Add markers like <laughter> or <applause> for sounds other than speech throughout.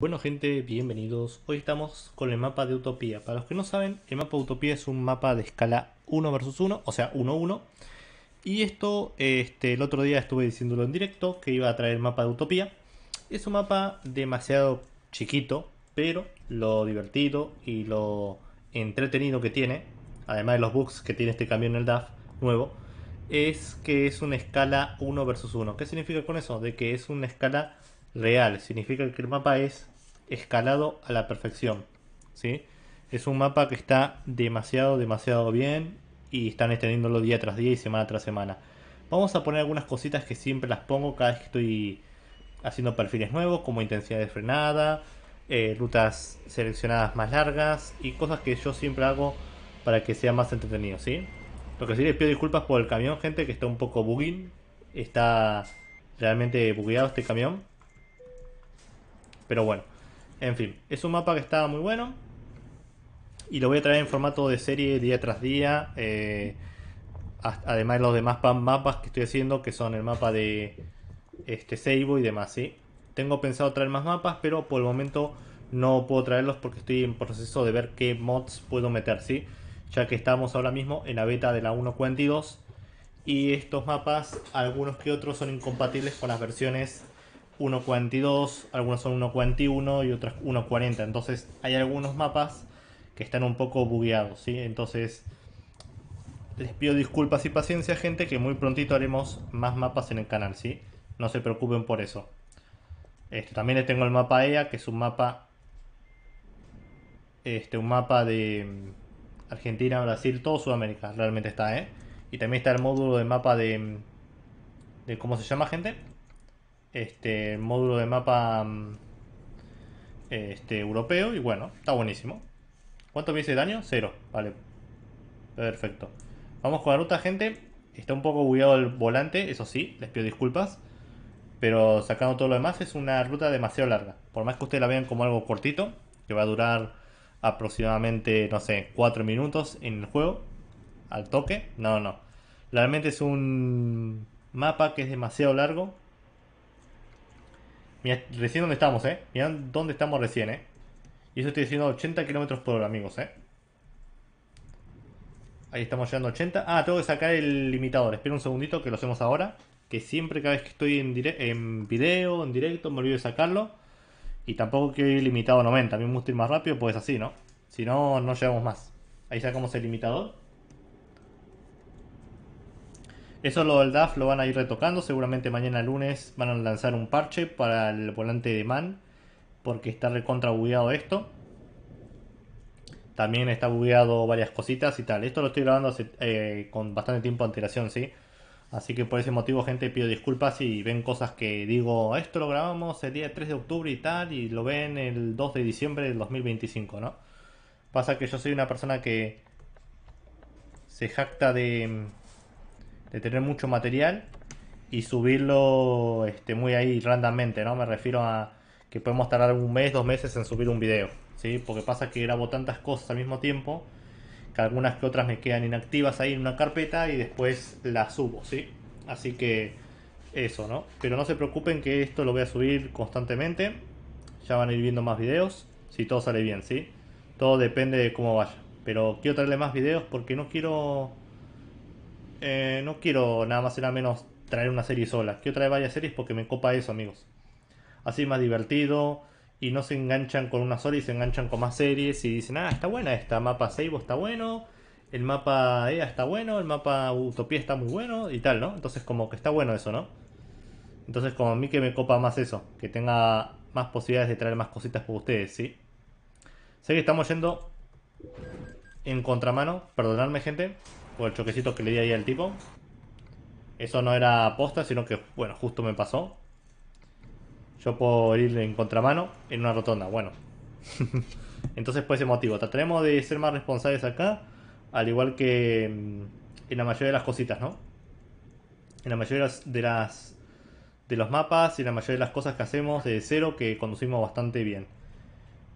Bueno gente, bienvenidos. Hoy estamos con el mapa de Utopía. Para los que no saben, el mapa de Utopía es un mapa de escala 1 versus 1, o sea 1-1. Y esto, este, el otro día estuve diciéndolo en directo, que iba a traer el mapa de Utopía. Es un mapa demasiado chiquito, pero lo divertido y lo entretenido que tiene, además de los bugs que tiene este cambio en el DAF nuevo, es que es una escala 1 versus 1. ¿Qué significa con eso? De que es una escala real. Significa que el mapa es escalado a la perfección. ¿sí? Es un mapa que está demasiado, demasiado bien y están extendiéndolo día tras día y semana tras semana. Vamos a poner algunas cositas que siempre las pongo cada vez que estoy haciendo perfiles nuevos, como intensidad de frenada, eh, rutas seleccionadas más largas y cosas que yo siempre hago para que sea más entretenido, ¿sí? Lo que sí les pido disculpas por el camión, gente, que está un poco bugging. Está realmente bugueado este camión. Pero bueno, en fin, es un mapa que estaba muy bueno. Y lo voy a traer en formato de serie día tras día. Eh, además de los demás mapas que estoy haciendo, que son el mapa de este Seibo y demás, ¿sí? Tengo pensado traer más mapas, pero por el momento no puedo traerlos porque estoy en proceso de ver qué mods puedo meter, ¿sí? Ya que estamos ahora mismo en la beta de la 1.42 y estos mapas, algunos que otros, son incompatibles con las versiones 1.42, algunos son 1.41 y otras 1.40. Entonces hay algunos mapas que están un poco bugueados, ¿sí? Entonces les pido disculpas y paciencia, gente, que muy prontito haremos más mapas en el canal, ¿sí? No se preocupen por eso. Este, también les tengo el mapa EA, que es un mapa... Este, un mapa de mm, Argentina, Brasil, todo Sudamérica realmente está, ¿eh? Y también está el módulo de mapa de... Mm, de ¿Cómo se llama, gente? este módulo de mapa mm, este europeo y bueno, está buenísimo. ¿Cuánto me hice daño? Cero, vale. Perfecto. Vamos con la ruta, gente. Está un poco bugueado el volante, eso sí, les pido disculpas. Pero sacando todo lo demás es una ruta demasiado larga. Por más que ustedes la vean como algo cortito, que va a durar aproximadamente, no sé, 4 minutos en el juego, al toque. No, no. Realmente es un mapa que es demasiado largo recién donde estamos, ¿eh? Mirá dónde estamos recién, ¿eh? Y eso estoy diciendo 80 kilómetros por hora, amigos, ¿eh? Ahí estamos llegando 80. Ah, tengo que sacar el limitador. Espera un segundito que lo hacemos ahora. Que siempre cada vez que estoy en, video, en directo, me olvido de sacarlo. Y tampoco que ir limitado a 90. A mí me gusta ir más rápido, pues así, ¿no? Si no, no llegamos más. Ahí sacamos el limitador. Eso lo del DAF lo van a ir retocando. Seguramente mañana lunes van a lanzar un parche para el volante de MAN. Porque está recontrabugueado esto. También está bugueado varias cositas y tal. Esto lo estoy grabando eh, con bastante tiempo de antelación, ¿sí? Así que por ese motivo, gente, pido disculpas si ven cosas que digo, esto lo grabamos el día 3 de octubre y tal, y lo ven el 2 de diciembre del 2025, ¿no? Pasa que yo soy una persona que se jacta de de tener mucho material y subirlo este, muy ahí randommente, ¿no? Me refiero a que podemos tardar un mes, dos meses en subir un video, ¿sí? Porque pasa que grabo tantas cosas al mismo tiempo que algunas que otras me quedan inactivas ahí en una carpeta y después las subo, ¿sí? Así que eso, ¿no? Pero no se preocupen que esto lo voy a subir constantemente. Ya van a ir viendo más videos, si todo sale bien, ¿sí? Todo depende de cómo vaya. Pero quiero traerle más videos porque no quiero eh, no quiero nada más y nada menos traer una serie sola. Quiero traer varias series porque me copa eso, amigos. Así más divertido y no se enganchan con una sola y se enganchan con más series y dicen, ah, está buena esta, mapa Seibo está bueno, el mapa EA está bueno, el mapa Utopía está muy bueno y tal, ¿no? Entonces como que está bueno eso, ¿no? Entonces como a mí que me copa más eso, que tenga más posibilidades de traer más cositas por ustedes, ¿sí? Sé que estamos yendo en contramano, perdonadme gente, por el choquecito que le di ahí al tipo. Eso no era aposta, sino que, bueno, justo me pasó. Yo puedo ir en contramano en una rotonda, bueno. <laughs> Entonces, por ese motivo, trataremos de ser más responsables acá, al igual que mm, en la mayoría de las cositas, ¿no? En la mayoría de las de los mapas y la mayoría de las cosas que hacemos de cero que conducimos bastante bien.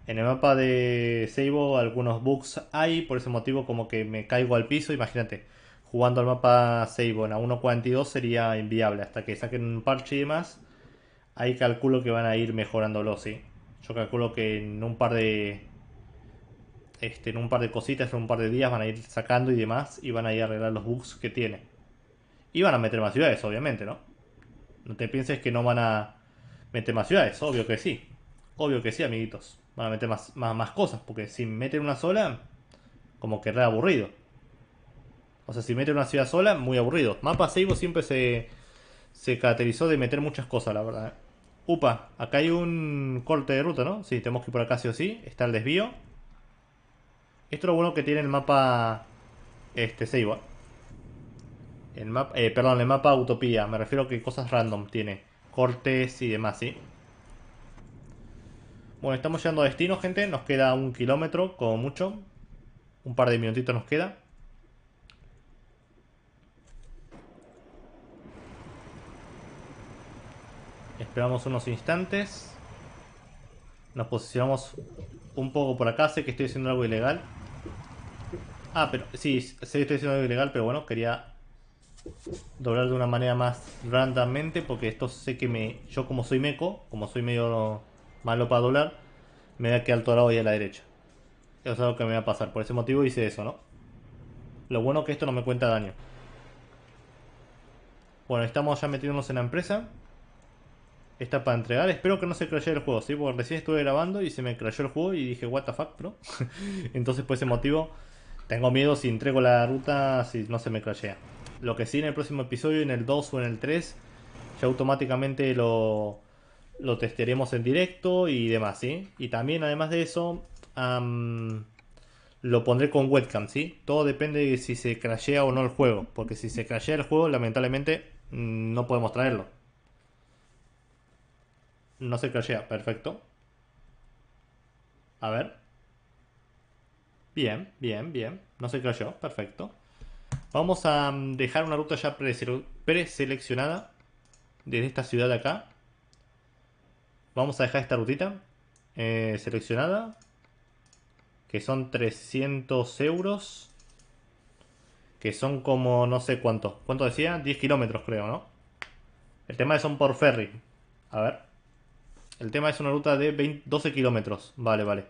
En el mapa de Seibo algunos bugs hay, por ese motivo como que me caigo al piso, imagínate, jugando al mapa Seibo en a 1.42 sería inviable, hasta que saquen un parche y demás, ahí calculo que van a ir mejorándolo, sí. Yo calculo que en un par de este, en un par de cositas, en un par de días van a ir sacando y demás y van a ir a arreglar los bugs que tiene. Y van a meter más ciudades, obviamente, ¿no? No te pienses que no van a meter más ciudades, obvio que sí. Obvio que sí, amiguitos van a meter más, cosas, porque si meten una sola, como que era aburrido. O sea, si meten una ciudad sola, muy aburrido. Mapa Seibo siempre se, se caracterizó de meter muchas cosas, la verdad. ¿eh? Upa, acá hay un corte de ruta, ¿no? Sí, tenemos que ir por acá sí o sí. Está el desvío. Esto es lo bueno que tiene el mapa este Seibo. ¿eh? El eh, perdón, el mapa Utopía. Me refiero a que cosas random tiene. Cortes y demás, ¿sí? Bueno, estamos llegando a destino, gente. Nos queda un kilómetro, como mucho. Un par de minutitos nos queda. Esperamos unos instantes. Nos posicionamos un poco por acá. Sé que estoy haciendo algo ilegal. Ah, pero sí, sé que estoy haciendo algo ilegal, pero bueno, quería doblar de una manera más randommente porque esto sé que me... Yo como soy meco, como soy medio malo para doblar, me da que quedar atorado y a la derecha. Eso es algo que me va a pasar, por ese motivo hice eso, ¿no? Lo bueno que esto no me cuenta daño. Bueno, estamos ya metiéndonos en la empresa. Esta para entregar, espero que no se crashee el juego, ¿sí? Porque recién estuve grabando y se me crasheó el juego y dije, what the fuck, bro. <laughs> Entonces por ese motivo tengo miedo si entrego la ruta, si no se me crashea. Lo que sí en el próximo episodio, en el 2 o en el 3, ya automáticamente lo, lo testearemos en directo y demás, ¿sí? Y también, además de eso, lo pondré con webcam, ¿sí? Todo depende de si se crashea o no el juego, porque si se crashea el juego, lamentablemente, mm, no podemos traerlo. No se crashea, perfecto. A ver. Bien, bien, bien. No se crasheó, perfecto. Vamos a mm, dejar una ruta ya preseleccionada desde esta ciudad de acá. Vamos a dejar esta rutita eh, seleccionada, que son 300 euros, que son como no sé cuánto. ¿Cuánto decía? 10 kilómetros creo, ¿no? El tema es son por ferry. A ver. El tema es una ruta de 12 kilómetros. Vale, vale.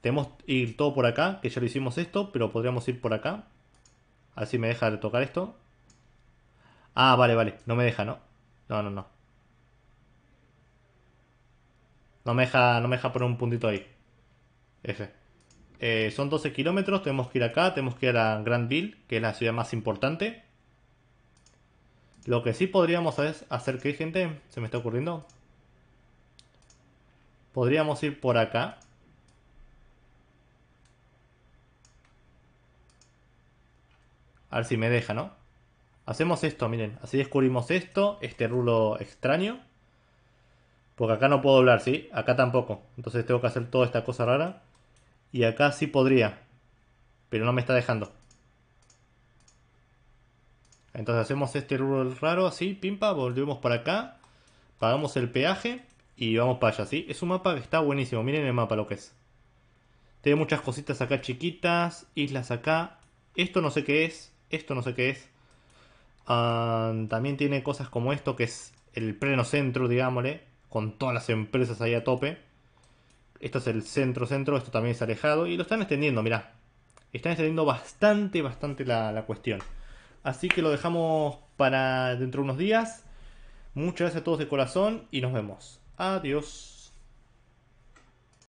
Tenemos ir todo por acá, que ya lo hicimos esto, pero podríamos ir por acá. Así me deja de tocar esto. Ah, vale, vale. No me deja, ¿no? No, no, no. No me deja, no me poner un puntito ahí. Eh, son 12 kilómetros, tenemos que ir acá, tenemos que ir a Grandville, que es la ciudad más importante. Lo que sí podríamos es hacer que, gente, se me está ocurriendo. Podríamos ir por acá. A ver si me deja, ¿no? Hacemos esto, miren. Así descubrimos esto, este rulo extraño. Porque acá no puedo hablar, ¿sí? Acá tampoco. Entonces tengo que hacer toda esta cosa rara. Y acá sí podría. Pero no me está dejando. Entonces hacemos este rubro raro así, pimpa. Volvemos para acá. Pagamos el peaje. Y vamos para allá, ¿sí? Es un mapa que está buenísimo. Miren el mapa lo que es. Tiene muchas cositas acá chiquitas. Islas acá. Esto no sé qué es. Esto no sé qué es. Ah, también tiene cosas como esto que es el pleno centro, digámosle con todas las empresas ahí a tope. Esto es el centro-centro, esto también es alejado. Y lo están extendiendo, mirá. Están extendiendo bastante, bastante la, la cuestión. Así que lo dejamos para dentro de unos días. Muchas gracias a todos de corazón y nos vemos. Adiós.